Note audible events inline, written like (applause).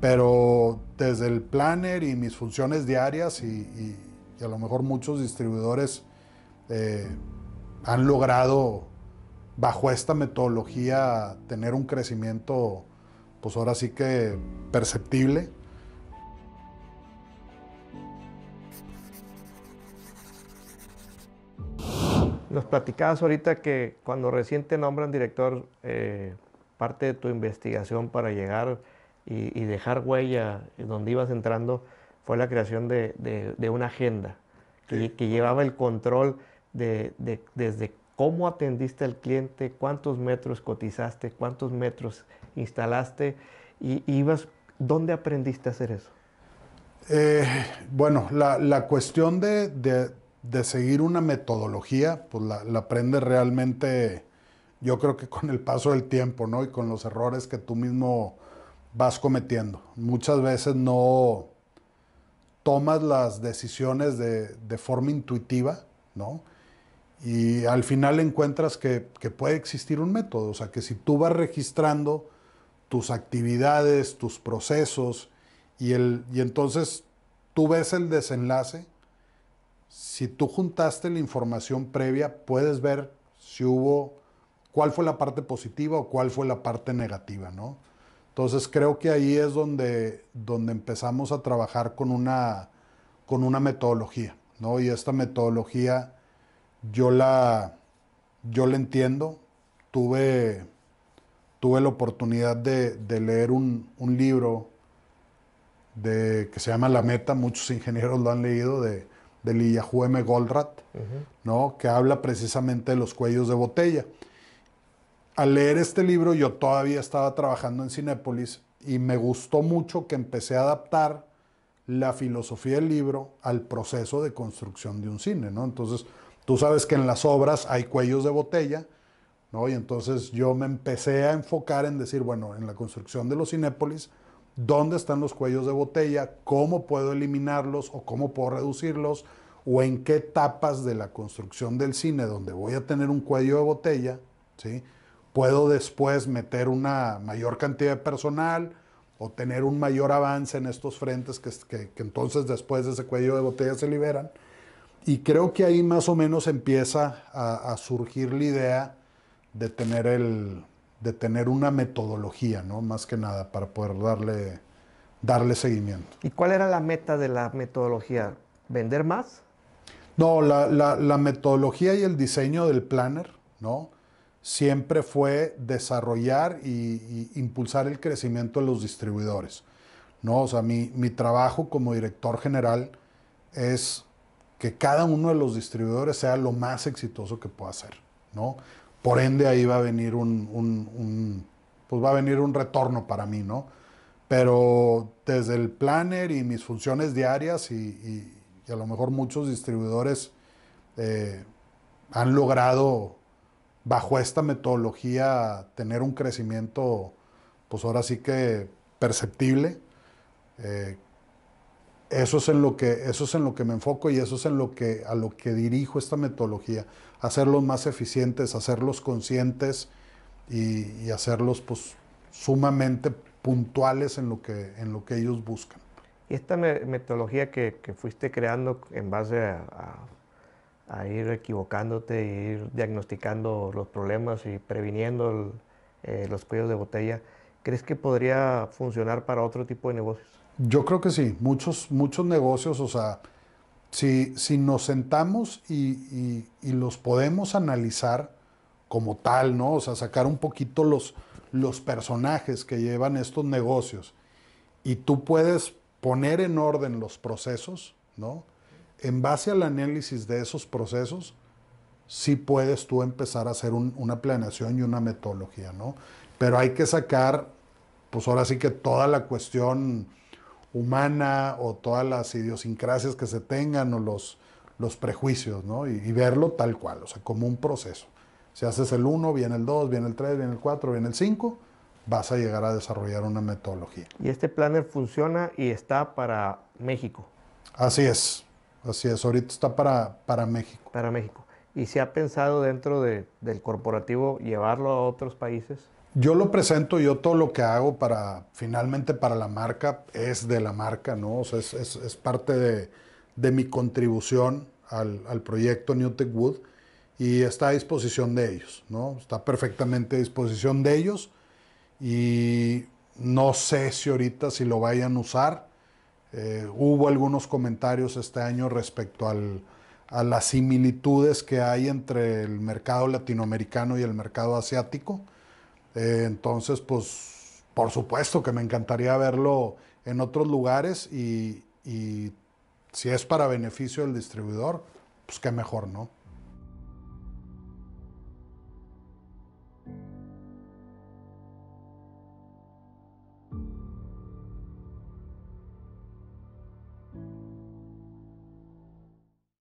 Pero desde el planner y mis funciones diarias y, a lo mejor muchos distribuidores eh, han logrado bajo esta metodología tener un crecimiento, pues ahora sí que perceptible. Nos platicabas ahorita que cuando recién te nombran director, eh, parte de tu investigación para llegar y, dejar huella donde ibas entrando fue la creación de, de, una agenda que, que, llevaba el control de, de, desde cómo atendiste al cliente, cuántos metros cotizaste, cuántos metros instalaste y, ibas, ¿dónde aprendiste a hacer eso? Eh, bueno, la, la cuestión de, de, seguir una metodología, pues la, la aprendes realmente, yo creo que con el paso del tiempo, ¿no? Y con los errores que tú mismo vas cometiendo. Muchas veces no tomas las decisiones de, de forma intuitiva, ¿no? Y al final encuentras que, que, puede existir un método, o sea, que si tú vas registrando tus actividades, tus procesos, y, el, y entonces tú ves el desenlace, si tú juntaste la información previa, puedes ver si hubo, cuál fue la parte positiva o cuál fue la parte negativa, ¿no? Entonces creo que ahí es donde, donde empezamos a trabajar con una, con una metodología, Y esta metodología yo la, yo la entiendo. Tuve, tuve la oportunidad de, leer un, libro que se llama La Meta, muchos (laughs) ingenieros lo han leído, de, de Goldrat, M. Goldratt, que habla precisamente de los cuellos de botella al leer este libro yo todavía estaba trabajando en Cinépolis y me gustó mucho que empecé a adaptar la filosofía del libro al proceso de construcción de un cine, ¿no? Entonces, tú sabes que en las obras hay cuellos de botella, ¿no? Y entonces yo me empecé a enfocar en decir, bueno, en la construcción de los Cinépolis, ¿dónde están los cuellos de botella? ¿Cómo puedo eliminarlos o cómo puedo reducirlos? ¿O en qué etapas de la construcción del cine donde voy a tener un cuello de botella, ¿sí? puedo después meter una mayor cantidad de personal o tener un mayor avance en estos frentes que, que entonces después de ese cuello de botella se liberan. Y creo que ahí más o menos empieza a, surgir la idea de tener, el, de tener una metodología, ¿no? Más que nada, para poder darle, darle seguimiento. ¿Y cuál era la meta de la metodología? ¿Vender más? No, la, la metodología y el diseño del planner, ¿no? siempre fue desarrollar e impulsar el crecimiento de los distribuidores. ¿no? O sea, mi, mi, trabajo como director general es que cada uno de los distribuidores sea lo más exitoso que pueda ser. ¿no? Por ende, ahí va a venir un, pues va a venir un retorno para mí, ¿no? Pero desde el planner y mis funciones diarias y, a lo mejor muchos distribuidores eh, han logrado bajo esta metodología tener un crecimiento, pues ahora sí que perceptible. Eh, eso es en lo que eso es en lo que me enfoco y eso es en lo que a lo que dirijo esta metodología hacerlos más eficientes hacerlos conscientes y, hacerlos pues sumamente puntuales en lo que en lo que ellos buscan y esta metodología que, fuiste creando en base a a ir equivocándote, ir diagnosticando los problemas y previniendo eh, los cuellos de botella. ¿Crees que podría funcionar para otro tipo de negocios? Yo creo que sí, muchos, muchos negocios, o sea, si, si nos sentamos y, los podemos analizar como tal, ¿no? O sea, sacar un poquito los, los personajes que llevan estos negocios y tú puedes poner en orden los procesos, ¿no? en base al análisis de esos procesos, sí puedes tú empezar a hacer una planeación y una metodología, ¿no? Pero hay que sacar, pues ahora sí que toda la cuestión humana o todas las idiosincrasias que se tengan o los, los prejuicios, ¿no? Y, y, verlo tal cual, o sea, como un proceso. Si haces el 1, viene el 2, viene el 3, viene el 4, viene el 5, vas a llegar a desarrollar una metodología. Y este planner funciona y está para México. Así es. Así es, ahorita está para, para México. Para México. ¿Y se ha pensado dentro del corporativo llevarlo a otros países? Yo lo presento, yo todo lo que hago para, finalmente para la marca, es de la marca, ¿no? O sea, es, parte de, de, mi contribución al, al proyecto Tech Wood y está a disposición de ellos, ¿no? Está perfectamente a disposición de ellos y no sé si ahorita si lo vayan a usar, eh, hubo algunos comentarios este año respecto a las similitudes que hay entre el mercado latinoamericano y el mercado asiático. Eh, entonces, pues, por supuesto que me encantaría verlo en otros lugares y, y si es para beneficio del distribuidor, pues qué mejor, ¿no?